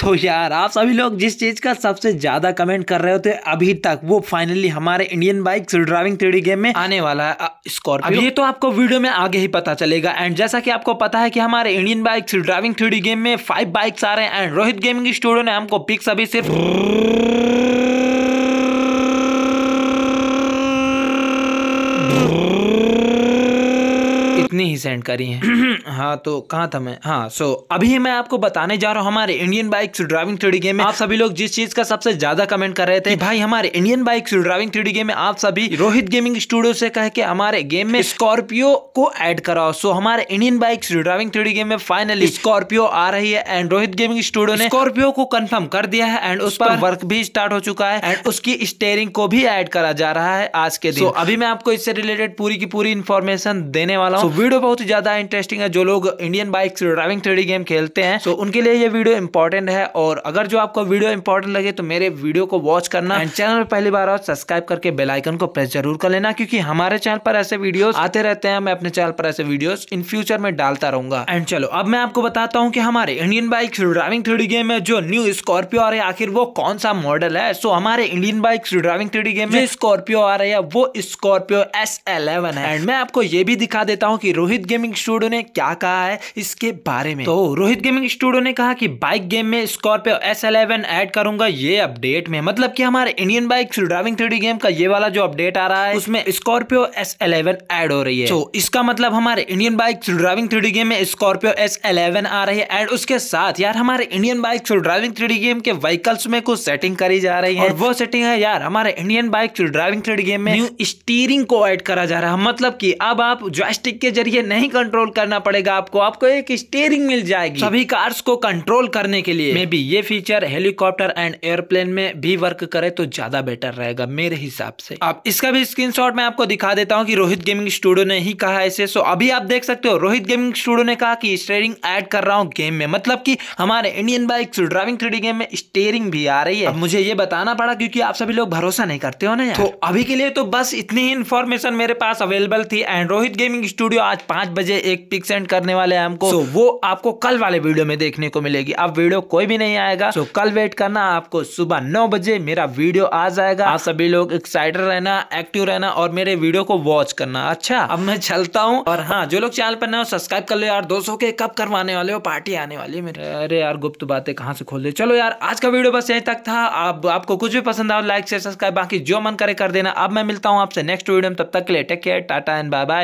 तो यार आप सभी लोग जिस चीज़ का सबसे ज़्यादा कमेंट कर रहे होते अभी तक वो फाइनली हमारे Indian bike driving three game में आने वाला है स्कॉर्पियो ये तो आपको वीडियो में आगे ही पता चलेगा एंड जैसा कि आपको पता है कि हमारे Indian bike driving three game में फाइव बाइक्स आ रहे हैं एंड रोहित गेमिंग स्टूडियो ने हमको पिक्स अभी सिर्फ उतनी ही सेंड करी हैं हाँ तो कहाँ था मैं हाँ सो अभी मैं आपको बताने जा रहा हूँ हमारे Indian bike driving three game में आप सभी लोग जिस चीज का सबसे ज्यादा कमेंट कर रहे थे भाई हमारे Indian bike driving three game में आप सभी रोहित गेमिंग स्टूडियो से कह के हमारे गेम में स्कॉर्पियो को एड कराओ सो हमारे Indian bike driving three game में फाइनली स्कॉर्पियो आ रही है एंड रोहित गेमिंग स्टूडियो ने स्कॉर्पियो को कंफर्म कर दिया है एंड उस पर वर्क भी स्टार्ट हो चुका है एंड उसकी स्टेयरिंग को भी एड करा जा रहा है आज के दिन अभी मैं आपको इससे रिलेटेड पूरी की पूरी इन्फॉर्मेशन देने वाला हूँ वीडियो बहुत ही ज्यादा इंटरेस्टिंग है जो लोग Indian bikes driving three game खेलते हैं सो उनके लिए ये वीडियो इंपॉर्टेंट है और अगर जो आपको वीडियो इंपॉर्टेंट लगे तो मेरे वीडियो को वॉच करना एंड चैनल पर पहली बार और सब्सक्राइब करके बेलाइकन को प्रेस जरूर कर लेना क्योंकि हमारे चैनल पर ऐसे वीडियो आते रहते हैं मैं अपने चैनल पर ऐसे वीडियो इन फ्यूचर में डालता रहूंगा एंड चलो अब मैं आपको बताता हूँ की हमारे Indian bike driving three game में जो न्यू स्कॉर्पियो आ रही है आखिर वो कौन सा मॉडल है सो हमारे Indian bike driving three game में स्कॉर्पियो आ रही है वो स्कॉर्पियो एस एलेवन है एंड मैं आपको ये भी दिखा देता हूँ कि कि रोहित गेमिंग स्टूडियो ने क्या कहा है इसके बारे में तो रोहित गेमिंग स्टूडियो ने कहा कि बाइक गेम में स्कॉर्पियो एस एलेवन एड करूंगा ये अपडेट में मतलब कि हमारे Indian bike driving three game का ये वाला जो अपडेट आ रहा है उसमें स्कॉर्पियो एस एलेवन एड हो रही है तो इसका मतलब हमारे Indian bike driving three game में स्कॉर्पियो एस इलेवन आ रही है एंड उसके साथ यार हमारे Indian bike driving three game के व्हीकल्स में कुछ सेटिंग करी जा रही है और वो सेटिंग है यार हमारे Indian bike driving three game में न्यू स्टीयरिंग को एड करा जा रहा है मतलब की अब आप जॉयस्टिक के जरिए नहीं कंट्रोल करना पड़ेगा आपको आपको एक स्टेयरिंग मिल जाएगी सभी कार्स को कंट्रोल करने के लिए मे बी ये फीचर हेलीकॉप्टर एंड एयरप्लेन में भी वर्क करे तो ज्यादा बेटर रहेगा मेरे हिसाब से आप इसका भी स्क्रीन मैं आपको दिखा देता हूँ की रोहित गेमिंग स्टूडियो ने ही कहा ऐसे सो अभी आप देख सकते हो रोहित गेमिंग स्टूडियो ने कहा की स्टेयरिंग एड कर रहा हूँ गेम में मतलब की हमारे Indian bike driving three game में स्टेयरिंग भी आ रही है मुझे ये बताना पड़ा क्योंकि आप सभी लोग भरोसा नहीं करते हो ना तो अभी के लिए तो बस इतनी ही इन्फॉर्मेशन मेरे पास अवेलेबल थी एंड रोहित गेमिंग स्टूडियो आज पांच बजे एक पिक सेंड करने वाले हैं हमको so, वो आपको कल वाले वीडियो में देखने को मिलेगी अब वीडियो कोई भी नहीं आएगा तो so, कल वेट करना आपको सुबह नौ बजे मेरा वीडियो आ जाएगा आप सभी लोग एक्साइटेड रहना एक्टिव रहना और मेरे वीडियो को वॉच करना अच्छा अब मैं चलता हूँ और हाँ जो लोग चैनल पर ना सब्सक्राइब कर लो यार दोस्तों के कब करवाने वाले हो पार्टी आने वाली है मेरे अरे यार गुप्त बातें कहाँ से खोल दे चलो यार आज का वीडियो बस यहीं तक था अब आपको कुछ भी पसंद आओ लाइक शेयर सब्सक्राइब बाकी जो मन करे कर देना अब मैं मिलता हूँ आपसे नेक्स्ट वीडियो में तब तक के लिए take care tata and bye bye